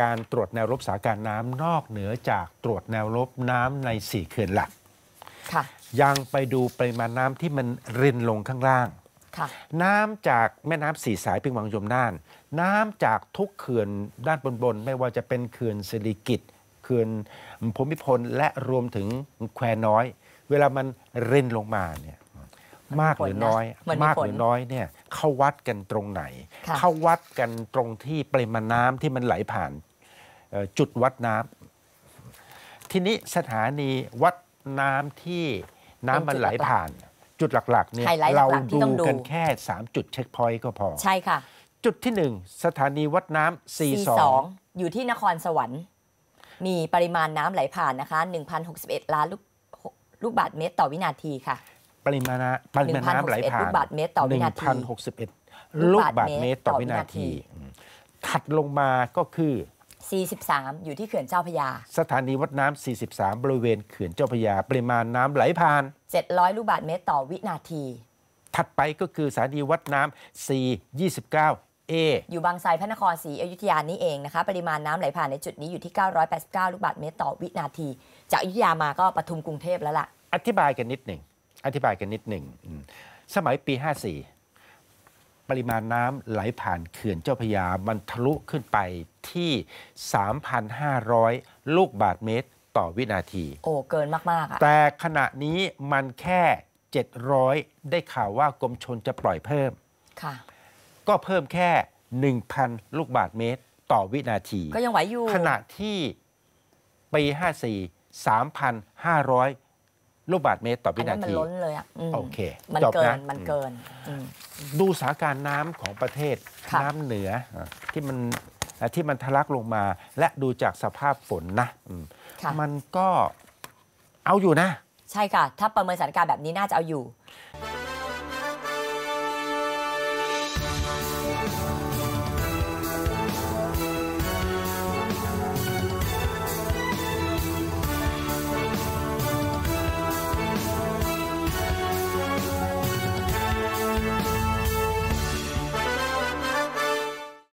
การตรวจแนวรบสาการน้ำนอกเหนือจากตรวจแนวรบน้ำในสี่เขื่อนหลักยังไปดูปริมาณน้ำที่มันรินลงข้างล่างน้ำจากแม่น้ำสี่สายปิงวังยมน่าน น้ำจากทุกเขื่อนด้านบนบนไม่ว่าจะเป็นเขื่อนสิริกิตเขื่อนภูมิพลและรวมถึงแควน้อย เวลามันรินลงมาเนี่ยมากหรือน้อย มากหรือน้อยเนี่ยเข้าวัดกันตรงไหนเข้าวัดกันตรงที่ปริมาณน้ำที่มันไหลผ่านจุดวัดน้ำ ทีนี้สถานีวัดน้ำที่น้ำมันไหลผ่าน จุดหลักๆเนี่ยเราดูกันแค่3จุดเช็คพอยต์ก็พอ ใช่ค่ะ จุดที่ 1 สถานีวัดน้ำ 42อยู่ที่นครสวรรค์มีปริมาณน้ำไหลผ่านนะคะ1,061 ล้านลูกลูกบาทเมตรต่อวินาทีค่ะปริมาณปริมาณน้ำไหลผ่านหนึ่งพันหกสิบเอ็ดลูกบาศก์เมตรต่อวินาที ถัดลงมาก็คือ 43 อยู่ที่เขื่อนเจ้าพยาสถานีวัดน้ำ43 บริเวณเขื่อนเจ้าพยาปริมาณน้ำไหลผ่าน 700 ลูกบาศก์เมตรต่อวินาที ถัดไปก็คือสถานีวัดน้ำ429เออยู่บางไทรพระนครศรีอยุธยานี้เองนะคะปริมาณน้ำไหลผ่านในจุดนี้อยู่ที่989ลูกบาศก์เมตรต่อวินาทีจากอยุธยามาก็ปทุมกรุงเทพแล้วล่ะ อธิบายกันนิดหนึ่งอธิบายกันนิดหนึ่ง สมัยปี 54 ปริมาณน้ำไหลผ่านเขื่อนเจ้าพยามันทะลุขึ้นไปที่ 3,500 ลูกบาทเมตรต่อวินาที โอ้ เกินมากๆอะแต่ขณะนี้มันแค่ 700 ได้ข่าวว่ากรมชนจะปล่อยเพิ่ม ค่ะ ก็เพิ่มแค่ 1,000 ลูกบาทเมตรต่อวินาที ก็ยังไหวอยู่ ขณะที่ปี 54 3,500ลูกบาทเมตรต่อวินาทีมันล้นเลยอ่ะโอเค มันเกินมันเกินดูสาการน้ำของประเทศน้ำเหนือที่มันที่มันทะลักลงมาและดูจากสภาพฝนนะมันก็เอาอยู่นะ ใช่ค่ะ ถ้าประเมินสถานการณ์แบบนี้น่าจะเอาอยู่